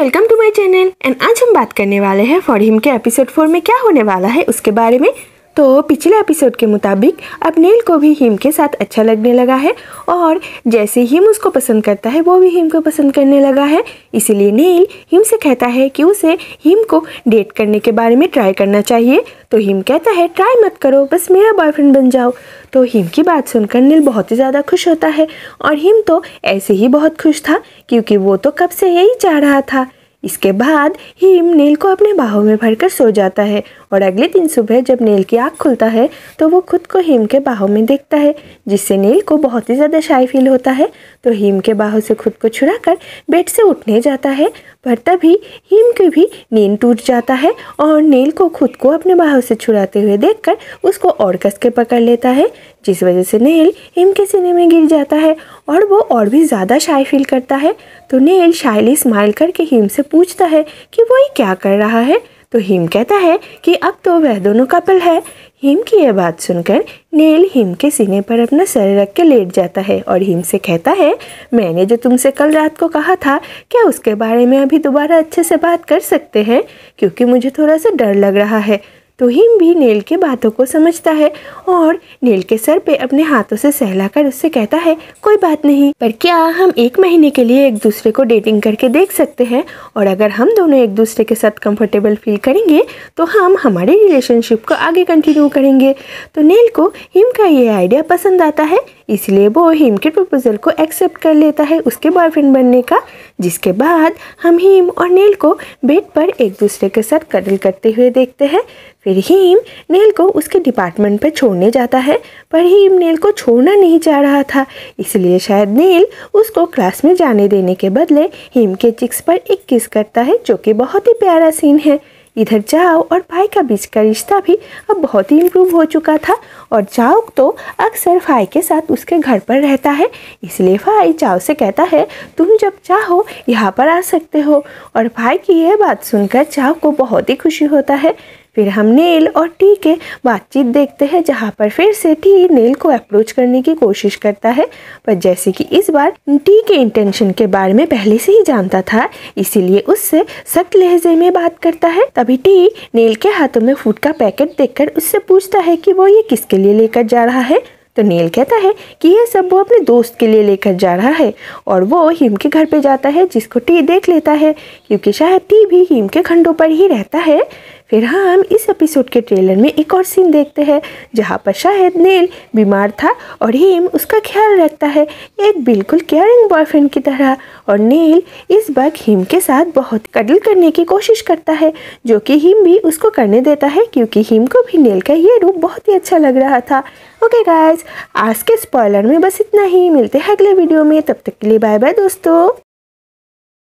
welcome to my channel and आज हम बात करने वाले हैं फॉर हिम के एपिसोड फोर में क्या होने वाला है उसके बारे में तो पिछले एपिसोड के मुताबिक अब नील को भी हिम के साथ अच्छा लगने लगा है और जैसे हिम उसको पसंद करता है वो भी हिम को पसंद करने लगा है इसीलिए नील हिम से कहता है कि उसे हिम को डेट करने के बारे में ट्राई करना चाहिए तो हिम कहता है ट्राई मत करो बस मेरा बॉयफ्रेंड बन जाओ तो हिम की बात सुनकर नील बहुत ही ज़्यादा खुश होता है और हिम तो ऐसे ही बहुत खुश था क्योंकि वो तो कब से यही चाह रहा था इसके बाद हिम नील को अपने बाहों में भरकर सो जाता है और अगले दिन सुबह जब नील की आँख खुलता है तो वो खुद को हीम के बाहों में देखता है जिससे नील को बहुत ही ज़्यादा शाई फील होता है तो हीम के बाहों से खुद को छुड़ा कर बेड से उठने जाता है पर तभी हीम की भी नींद टूट जाता है और नील को खुद को अपने बाहों से छुड़ाते हुए देखकर उसको और कस के पकड़ लेता है जिस वजह से नील हिम के सीने में गिर जाता है और वो और भी ज़्यादा शाई फील करता है तो नील शायली स्माइल करके हिम से पूछता है कि वो ये क्या कर रहा है तो हिम कहता है कि अब तो वह दोनों कपल है हिम की यह बात सुनकर नील हिम के सीने पर अपना सर रख के लेट जाता है और हिम से कहता है मैंने जो तुमसे कल रात को कहा था क्या उसके बारे में अभी दोबारा अच्छे से बात कर सकते हैं क्योंकि मुझे थोड़ा सा डर लग रहा है तो हिम भी नील के बातों को समझता है और नील के सर पे अपने हाथों से सहलाकर उससे कहता है कोई बात नहीं पर क्या हम एक महीने के लिए एक दूसरे को डेटिंग करके देख सकते हैं और अगर हम दोनों एक दूसरे के साथ कंफर्टेबल फील करेंगे तो हम हमारे रिलेशनशिप को आगे कंटिन्यू करेंगे तो नील को हिम का ये आइडिया पसंद आता है इसलिए वो हिम के प्रपोजल को एक्सेप्ट कर लेता है उसके बॉयफ्रेंड बनने का जिसके बाद हम हिम और नील को बेड पर एक दूसरे के साथ कदल करते हुए देखते हैं फिर हिम नील को उसके डिपार्टमेंट पर छोड़ने जाता है पर हिम नील को छोड़ना नहीं चाह रहा था इसलिए शायद नील उसको क्लास में जाने देने के बदले हिम के चिक्स पर एक किस करता है जो कि बहुत ही प्यारा सीन है इधर जाओ और भाई का बीच का रिश्ता भी अब बहुत ही इम्प्रूव हो चुका था और जाओ तो अक्सर भाई के साथ उसके घर पर रहता है इसलिए भाई जाओ से कहता है तुम जब चाहो यहाँ पर आ सकते हो और भाई की यह बात सुनकर जाओ को बहुत ही खुशी होता है फिर हम नेल और टी के बातचीत देखते हैं जहाँ पर फिर से टी नेल को अप्रोच करने की कोशिश करता है पर जैसे कि इस बार टी के इंटेंशन के बारे में पहले से ही जानता था इसीलिए उससे सख्त लहजे में बात करता है तभी टी नेल के हाथों में फूड का पैकेट देखकर उससे पूछता है कि वो ये किसके लिए लेकर जा रहा है तो नील कहता है कि यह सब वो अपने दोस्त के लिए लेकर जा रहा है और वो हिम के घर पे जाता है जिसको टी देख लेता है क्योंकि शायद टी भी हिम के खंडों पर ही रहता है फिर हम इस एपिसोड के ट्रेलर में एक और सीन देखते हैं जहाँ पर शायद नील बीमार था और हिम उसका ख्याल रखता है एक बिल्कुल केयरिंग बॉयफ्रेंड की तरह और नील इस बार हिम के साथ बहुत कडल करने की कोशिश करता है जो कि हिम भी उसको करने देता है क्योंकि हिम को भी नील का ये रूप बहुत ही अच्छा लग रहा था ओके गाइज आज के स्पॉयलर में बस इतना ही मिलते हैं अगले वीडियो में तब तक के लिए बाय बाय दोस्तों